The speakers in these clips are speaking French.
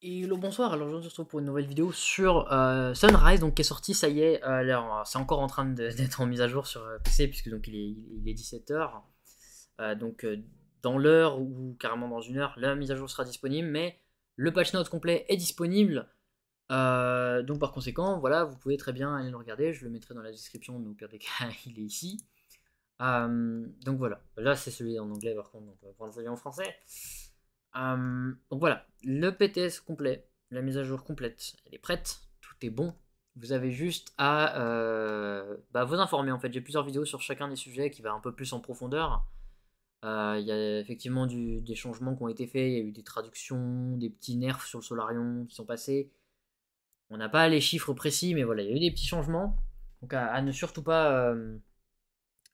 Et le bonsoir, alors je se retrouve pour une nouvelle vidéo sur euh, Sunrise, donc qui est sorti, ça y est, euh, c'est encore en train d'être en mise à jour sur euh, PC, puisque donc il est, 17h. Euh, donc dans l'heure ou carrément dans une heure, la mise à jour sera disponible, mais le patch note complet est disponible. donc par conséquent, voilà, vous pouvez très bien aller le regarder, je le mettrai dans la description, donc au des cas, il est ici. donc voilà, là c'est celui en anglais par contre, donc on va prendre celui en français. Hum, donc voilà, le PTS complet, la mise à jour complète, elle est prête, tout est bon. Vous avez juste à euh, bah, vous informer en fait. J'ai plusieurs vidéos sur chacun des sujets qui va un peu plus en profondeur. Euh, il y a effectivement des changements qui ont été faits, il y a eu des traductions, des petits nerfs sur le solarion qui sont passés. On n'a pas les chiffres précis, mais voilà, il y a eu des petits changements. Donc à, ne surtout pas euh,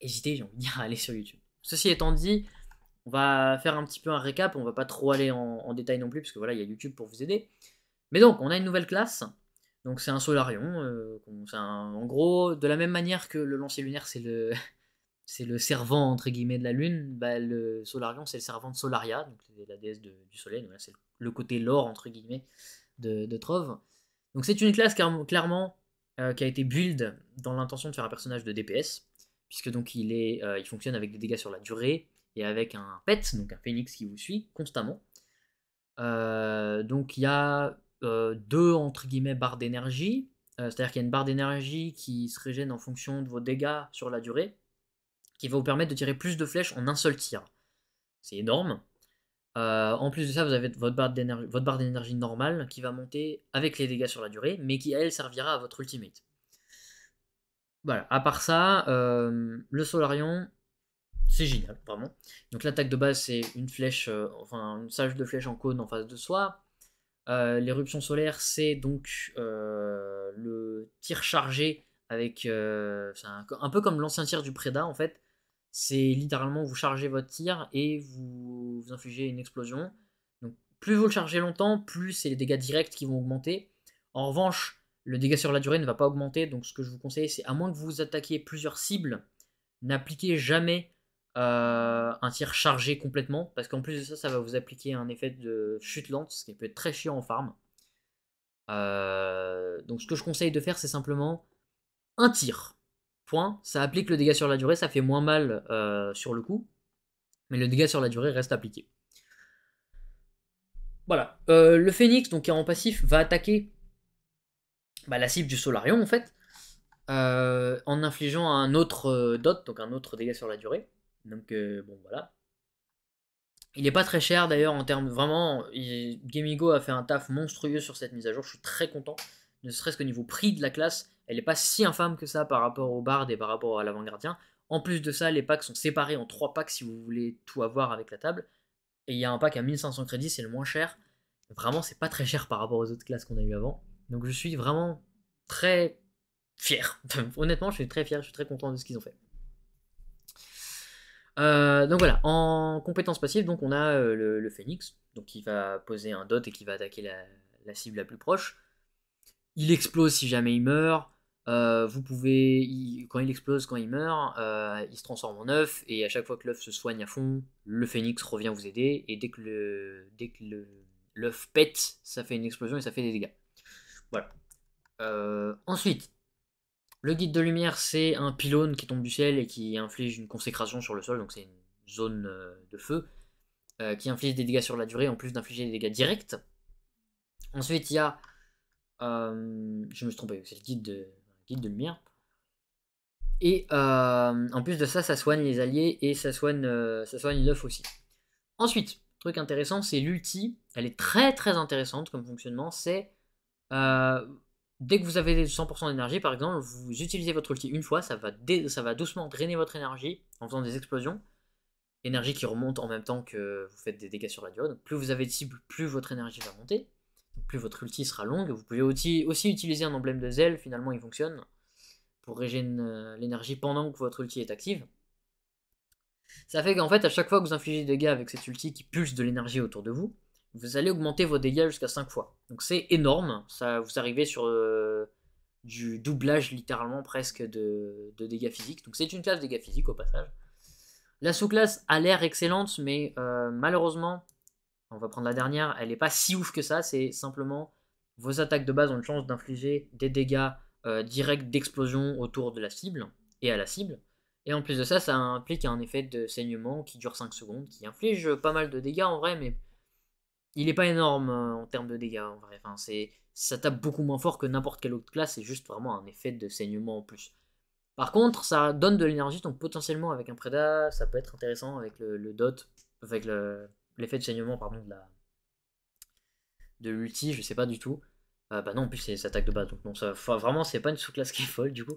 hésiter, j'ai envie de à aller sur YouTube. Ceci étant dit, on va faire un petit peu un récap, on va pas trop aller en, détail non plus, parce que voilà, il y a YouTube pour vous aider. Mais donc, on a une nouvelle classe. Donc c'est un solarion, euh, en gros, de la même manière que le lancier lunaire, c'est le, c'est le servant entre guillemets de la lune, bah, le solarion c'est le servant de Solaria, donc la déesse du soleil, c'est le côté l'or entre guillemets de, Trove. Donc c'est une classe clairement euh, qui a été build dans l'intention de faire un personnage de DPS, puisque donc il, est, euh, il fonctionne avec des dégâts sur la durée, et avec un pet, donc un phénix qui vous suit constamment. Euh, donc il y a euh, deux entre guillemets barres d'énergie, euh, c'est-à-dire qu'il y a une barre d'énergie qui se régène en fonction de vos dégâts sur la durée, qui va vous permettre de tirer plus de flèches en un seul tir. C'est énorme. en plus de ça, vous avez votre barre d'énergie normale qui va monter avec les dégâts sur la durée, mais qui elle servira à votre ultimate. Voilà, à part ça, le Solarion, c'est génial, vraiment. Donc l'attaque de base, c'est une flèche, euh, enfin une sage de flèche en cône en face de soi. Euh, l'éruption solaire, c'est donc euh, le tir chargé avec. Un, peu comme l'ancien tir du préda en fait. C'est littéralement vous chargez votre tir et vous, vous, infligez une explosion. Donc plus vous le chargez longtemps, plus c'est les dégâts directs qui vont augmenter. En revanche, le dégât sur la durée ne va pas augmenter. Donc ce que je vous conseille, c'est à moins que vous attaquiez plusieurs cibles, n'appliquez jamais euh, un tir chargé complètement, parce qu'en plus de ça, ça va vous appliquer un effet de chute lente, ce qui peut être très chiant en farm. Euh, donc ce que je conseille de faire, c'est simplement un tir. Point. Ça applique le dégât sur la durée, ça fait moins mal euh, sur le coup, mais le dégât sur la durée reste appliqué. Voilà. le phénix, donc qui est en passif, va attaquer bah, la cible du solarion, en fait, en infligeant un autre dot, donc un autre dégât sur la durée. Donc euh, bon voilà. Il n'est pas très cher d'ailleurs en termes vraiment. Il, Gamigo a fait un taf monstrueux sur cette mise à jour. Je suis très content. Ne serait-ce qu'au niveau prix de la classe, elle n'est pas si infâme que ça par rapport au Bard et par rapport à l'avant-gardien. En plus de ça, les packs sont séparés en trois packs si vous voulez tout avoir avec la table. Et il y a un pack à 1500 crédits, c'est le moins cher. Vraiment, c'est pas très cher par rapport aux autres classes qu'on a eu avant. Donc je suis vraiment très fier. Honnêtement, je suis très fier, je suis très content de ce qu'ils ont fait. Euh, donc voilà, en compétence passive, donc on a euh, le, le, phénix, donc qui va poser un dot et qui va attaquer la, cible la plus proche. Il explose si jamais il meurt. Euh, vous pouvez, quand il explose, quand il meurt, il se transforme en œuf et à chaque fois que l'œuf se soigne à fond, le phénix revient vous aider et dès que le, dès que l'œuf pète, ça fait une explosion et ça fait des dégâts. Voilà. ensuite, le guide de lumière, c'est un pylône qui tombe du ciel et qui inflige une consécration sur le sol, donc c'est une zone euh, de feu, euh, qui inflige des dégâts sur la durée en plus d'infliger des dégâts directs. Ensuite, il y a. Euh, je me suis trompé, c'est le guide de, guide de lumière. Et en plus de ça, ça soigne les alliés et ça soigne, ça soigne l'œuf aussi. Ensuite, truc intéressant, c'est l'ulti. Elle est très très intéressante comme fonctionnement. C'est dès que vous avez 100% d'énergie, par exemple, vous utilisez votre ulti une fois, ça va, doucement drainer votre énergie en faisant des explosions. Énergie qui remonte en même temps que vous faites des dégâts sur la diode. plus vous avez de cible, plus votre énergie va monter. plus votre ulti sera longue. Vous pouvez aussi, utiliser un emblème de zèle, finalement il fonctionne, pour régénérer euh, l'énergie pendant que votre ulti est active. Ça fait qu'en fait, à chaque fois que vous infligez des dégâts avec cet ulti qui pulse de l'énergie autour de vous, vous allez augmenter vos dégâts jusqu'à 5 fois. Donc c'est énorme, ça vous arrivez sur euh, du doublage littéralement presque de, dégâts physiques. Donc c'est une classe dégâts physiques au passage. La sous-classe a l'air excellente, mais euh, malheureusement, on va prendre la dernière, elle n'est pas si ouf que ça, c'est simplement vos attaques de base ont une chance d'infliger des dégâts euh, directs d'explosion autour de la cible et à la cible. Et en plus de ça, ça implique un effet de saignement qui dure 5 secondes, qui inflige pas mal de dégâts en vrai, mais il n'est pas énorme hein, en termes de dégâts en vrai. ça tape beaucoup moins fort que n'importe quelle autre classe, c'est juste vraiment un effet de saignement en plus. Par contre, ça donne de l'énergie, donc potentiellement avec un Preda, ça peut être intéressant avec le, dot, avec l'effet de saignement pardon, de la de l'ulti, je sais pas du tout. Ah, bah non, en plus c'est attaque de base, donc non, ça, vraiment c'est pas une sous-classe qui est folle du coup.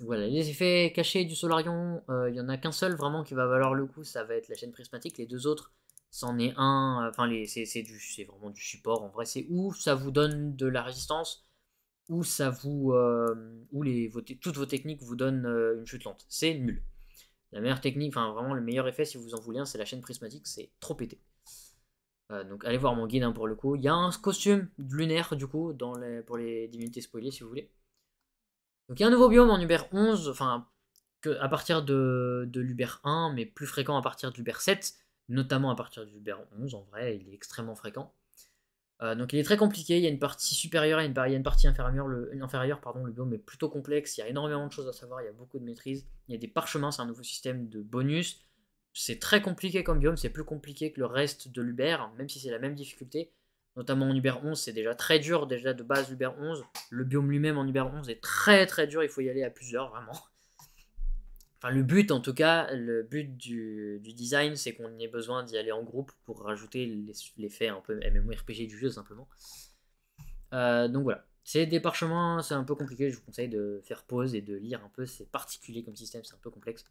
Voilà, les effets cachés du Solarion, euh, il n'y y en a qu'un seul vraiment qui va valoir le coup, ça va être la chaîne prismatique, les deux autres c'en est un. Euh, enfin, c'est, du, c'est vraiment du support. En vrai, c'est où ça vous donne de la résistance, ou ça vous, euh, Ou les, toutes vos techniques vous donnent euh, une chute lente. C'est nul. La meilleure technique, enfin vraiment le meilleur effet si vous en voulez un, c'est la chaîne prismatique, c'est trop pété. donc allez voir mon guide hein, pour le coup. Il y a un costume lunaire du coup dans pour les divinités spoilées si vous voulez. Donc il y a un nouveau biome en Uber 11, enfin à partir de, de l'Uber 1, mais plus fréquent à partir de l'Uber 7 notamment à partir du Uber 11 en vrai, il est extrêmement fréquent. Euh, donc il est très compliqué, il y a une partie supérieure et une, partie inférieure, le, inférieure pardon, le biome est plutôt complexe, il y a énormément de choses à savoir, il y a beaucoup de maîtrise. il y a des parchemins, c'est un nouveau système de bonus, c'est très compliqué comme biome, c'est plus compliqué que le reste de l'Uber, même si c'est la même difficulté, notamment en Uber 11, c'est déjà très dur déjà de base l'Uber 11, le biome lui-même en Uber 11 est très très dur, il faut y aller à plusieurs vraiment, Enfin, le but en tout cas, le but du, design, c'est qu'on ait besoin d'y aller en groupe pour rajouter l'effet un peu MMORPG du jeu simplement. Euh, donc voilà. C'est des parchemins, c'est un peu compliqué, je vous conseille de faire pause et de lire un peu, c'est particulier comme système, c'est un peu complexe.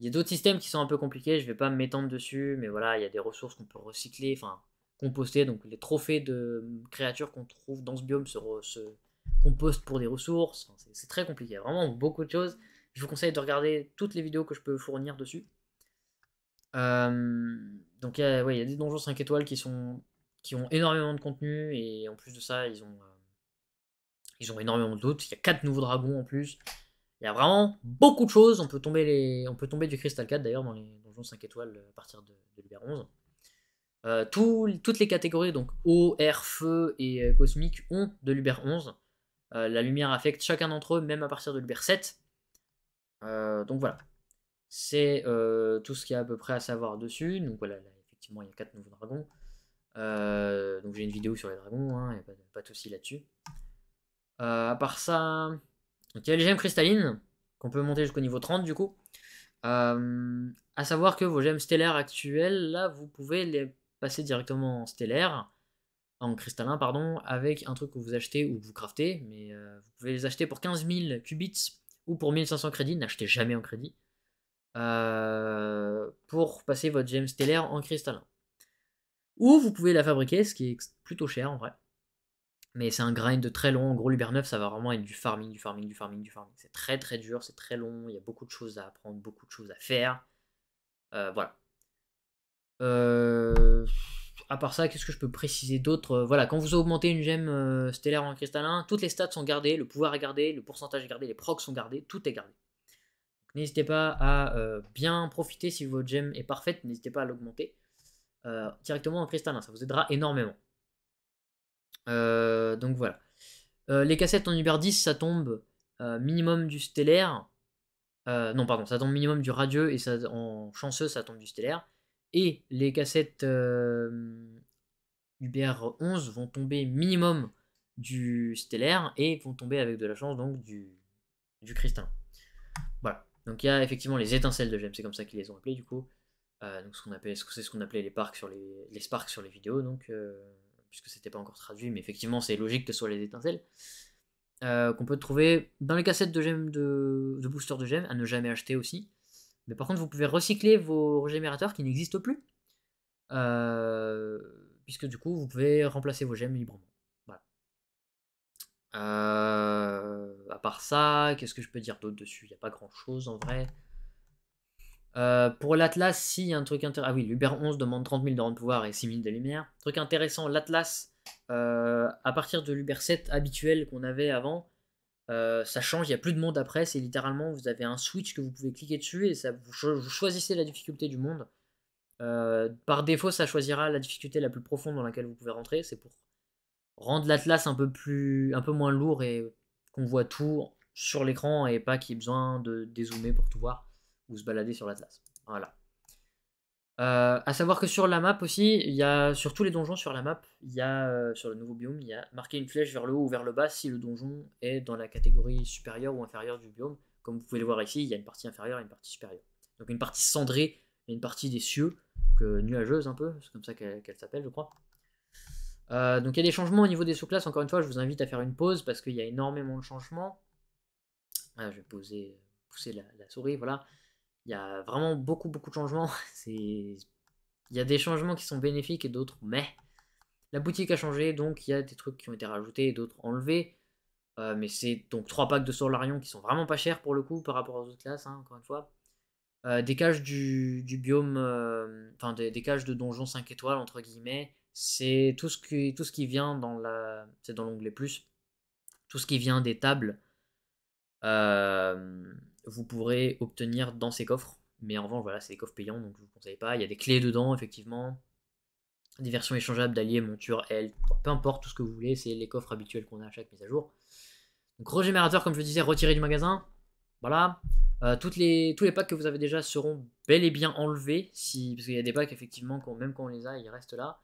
Il y a d'autres systèmes qui sont un peu compliqués, je ne vais pas m'étendre dessus, mais voilà, il y a des ressources qu'on peut recycler, enfin composter, donc les trophées de créatures qu'on trouve dans ce biome se, composent pour des ressources, c'est très compliqué, vraiment beaucoup de choses. Je vous conseille de regarder toutes les vidéos que je peux fournir dessus. Euh, donc il y a des donjons 5 étoiles qui, sont, qui ont énormément de contenu et en plus de ça, ils ont, euh, ils ont énormément d'autres. Il y a 4 nouveaux dragons en plus. Il y a vraiment beaucoup de choses. On peut tomber, les, on peut tomber du Crystal 4 d'ailleurs dans les donjons 5 étoiles euh, à partir de, l'Uber 11. toutes les catégories, donc eau, air, feu et cosmique, ont de l'Uber 11. la lumière affecte chacun d'entre eux, même à partir de l'Uber 7. Euh, donc voilà, c'est euh, tout ce qu'il y a à peu près à savoir dessus. Donc voilà, effectivement, il y a 4 nouveaux dragons. Euh, donc j'ai une vidéo sur les dragons, il hein, n'y a pas, de, souci là-dessus. à part ça, il y a les gemmes cristallines, qu'on peut monter jusqu'au niveau 30 du coup. Euh, à savoir que vos gemmes stellaires actuelles, là, vous pouvez les passer directement en stellaire, en cristallin, pardon, avec un truc que vous achetez ou que vous craftez, mais vous pouvez les acheter pour 15 000 qubits ou pour 1500 crédits, n'achetez jamais en crédit, euh, pour passer votre james stellaire en cristallin. Ou vous pouvez la fabriquer, ce qui est plutôt cher en vrai. Mais c'est un grind de très long. En gros, l'Uber 9, ça va vraiment être du farming, du farming, du farming, du farming. C'est très très dur, c'est très long. Il y a beaucoup de choses à apprendre, beaucoup de choses à faire. Euh, voilà. Euh, à part ça, qu'est-ce que je peux préciser d'autre euh, Voilà, quand vous augmentez une gemme euh, stellaire en cristallin, toutes les stats sont gardées, le pouvoir est gardé, le pourcentage est gardé, les procs sont gardés, tout est gardé. N'hésitez pas à euh, bien profiter si votre gemme est parfaite, n'hésitez pas à l'augmenter directement en cristallin, ça vous aidera énormément. donc voilà. les cassettes en Uber 10, ça tombe minimum du stellaire. non, pardon, ça tombe minimum du radieux et ça, en chanceux, ça tombe du stellaire et les cassettes UBR11 vont tomber minimum du stellaire et vont tomber avec de la chance donc du, du cristallin. Voilà. Donc il y a effectivement les étincelles de gemmes, c'est comme ça qu'ils les ont appelées du coup. Euh, donc ce c'est ce qu'on appelait les parcs sur les, sparks sur les vidéos, donc euh, puisque c'était pas encore traduit, mais effectivement c'est logique que ce soit les étincelles euh, qu'on peut trouver dans les cassettes de gemmes de, de booster de gemmes à ne jamais acheter aussi. Mais par contre, vous pouvez recycler vos régénérateurs qui n'existent plus. Euh, puisque du coup, vous pouvez remplacer vos gemmes librement. Voilà. Euh, à part ça, qu'est-ce que je peux dire d'autre dessus Il n'y a pas grand-chose en vrai. Euh, pour l'Atlas, si y a un truc intéressant. Ah oui, l'Uber 11 demande 30 000 de rang de pouvoir et 6 000 de lumière. Truc intéressant, l'Atlas, à partir de l'Uber 7 habituel qu'on avait avant, euh, ça change, il n'y a plus de monde après, c'est littéralement, vous avez un switch que vous pouvez cliquer dessus et ça, vous, choisissez la difficulté du monde. Euh, par défaut, ça choisira la difficulté la plus profonde dans laquelle vous pouvez rentrer, c'est pour rendre l'atlas un peu plus, un peu moins lourd et qu'on voit tout sur l'écran et pas qu'il y ait besoin de dézoomer pour tout voir ou se balader sur l'atlas. Voilà. A euh, à savoir que sur la map aussi, il y a sur tous les donjons sur la map, il y a euh, sur le nouveau biome, il y a marqué une flèche vers le haut ou vers le bas si le donjon est dans la catégorie supérieure ou inférieure du biome. Comme vous pouvez le voir ici, il y a une partie inférieure et une partie supérieure. Donc une partie cendrée et une partie des cieux, euh, nuageuse un peu, c'est comme ça qu'elle s'appelle, je crois. donc il y a des changements au niveau des sous-classes. Encore une fois, je vous invite à faire une pause parce qu'il y a énormément de changements. Ah, je vais pousser la souris, voilà il y a vraiment beaucoup, beaucoup de changements. Il y a des changements qui sont bénéfiques et d'autres, mais la boutique a changé, donc il y a des trucs qui ont été rajoutés et d'autres enlevés. Euh, mais c'est donc trois packs de Solarion qui sont vraiment pas chers pour le coup par rapport aux autres classes, hein, encore une fois. Euh, des cages du, du biome, euh, enfin des, cages de donjons 5 étoiles, entre guillemets, c'est tout, ce qui, tout ce qui vient dans la. C'est dans l'onglet plus. Tout ce qui vient des tables. Euh vous pourrez obtenir dans ces coffres. Mais en revanche, voilà, c'est des coffres payants, donc je vous conseille pas. Il y a des clés dedans, effectivement. Des versions échangeables d'alliés, montures, L peu importe tout ce que vous voulez, c'est les coffres habituels qu'on a à chaque mise à jour. Donc regénérateur, comme je disais, retiré du magasin. Voilà. Euh, toutes les, tous les packs que vous avez déjà seront bel et bien enlevés. Si, parce qu'il y a des packs, effectivement, même quand on les a, ils restent là.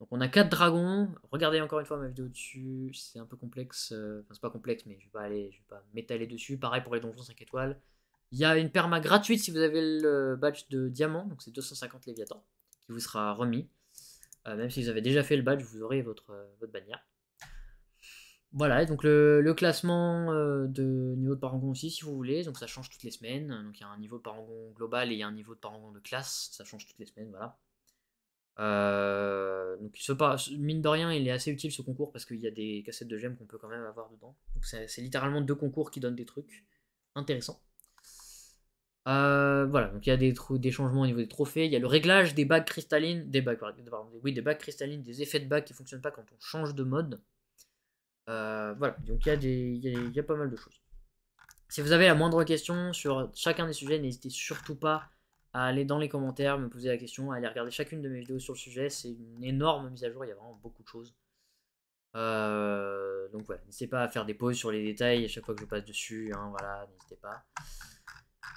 Donc on a 4 dragons. Regardez encore une fois ma vidéo dessus. C'est un peu complexe. Euh, enfin, c'est pas complexe, mais je vais pas aller, je vais pas m'étaler dessus. Pareil pour les donjons 5 étoiles. Il y a une perma gratuite si vous avez le badge de diamant. Donc c'est 250 Léviathan qui vous sera remis. Euh, même si vous avez déjà fait le badge, vous aurez votre, euh, votre bannière. Voilà, et donc le, classement de niveau de parangon aussi, si vous voulez. Donc ça change toutes les semaines. Donc il y a un niveau de parangon global et il y a un niveau de parangon de classe. Ça change toutes les semaines, voilà. Euh, ce pas, mine de rien, il est assez utile ce concours parce qu'il y a des cassettes de gemmes qu'on peut quand même avoir dedans. Donc c'est littéralement deux concours qui donnent des trucs intéressants. Euh, voilà, donc il y a des, des changements au niveau des trophées, il y a le réglage des bagues cristallines, des bagues, oui, des bagues cristallines, des effets de bagues qui ne fonctionnent pas quand on change de mode. Euh, voilà, donc il y, a des, il y a pas mal de choses. Si vous avez la moindre question sur chacun des sujets, n'hésitez surtout pas à aller dans les commentaires, me poser la question, à aller regarder chacune de mes vidéos sur le sujet. C'est une énorme mise à jour, il y a vraiment beaucoup de choses. Euh, donc voilà, n'hésitez pas à faire des pauses sur les détails à chaque fois que je passe dessus, hein, voilà, n'hésitez pas.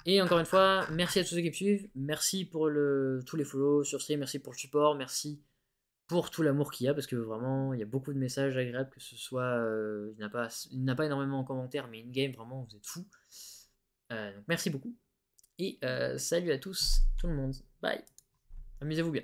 Et encore une fois, merci à tous ceux qui me suivent, merci pour le, tous les follow sur stream, merci pour le support, merci pour tout l'amour qu'il y a, parce que vraiment, il y a beaucoup de messages agréables, que ce soit, euh, il n'y a pas énormément en commentaire, mais in-game, vraiment, vous êtes fous. Euh, donc merci beaucoup. Et euh, salut à tous, tout le monde. Bye. Amusez-vous bien.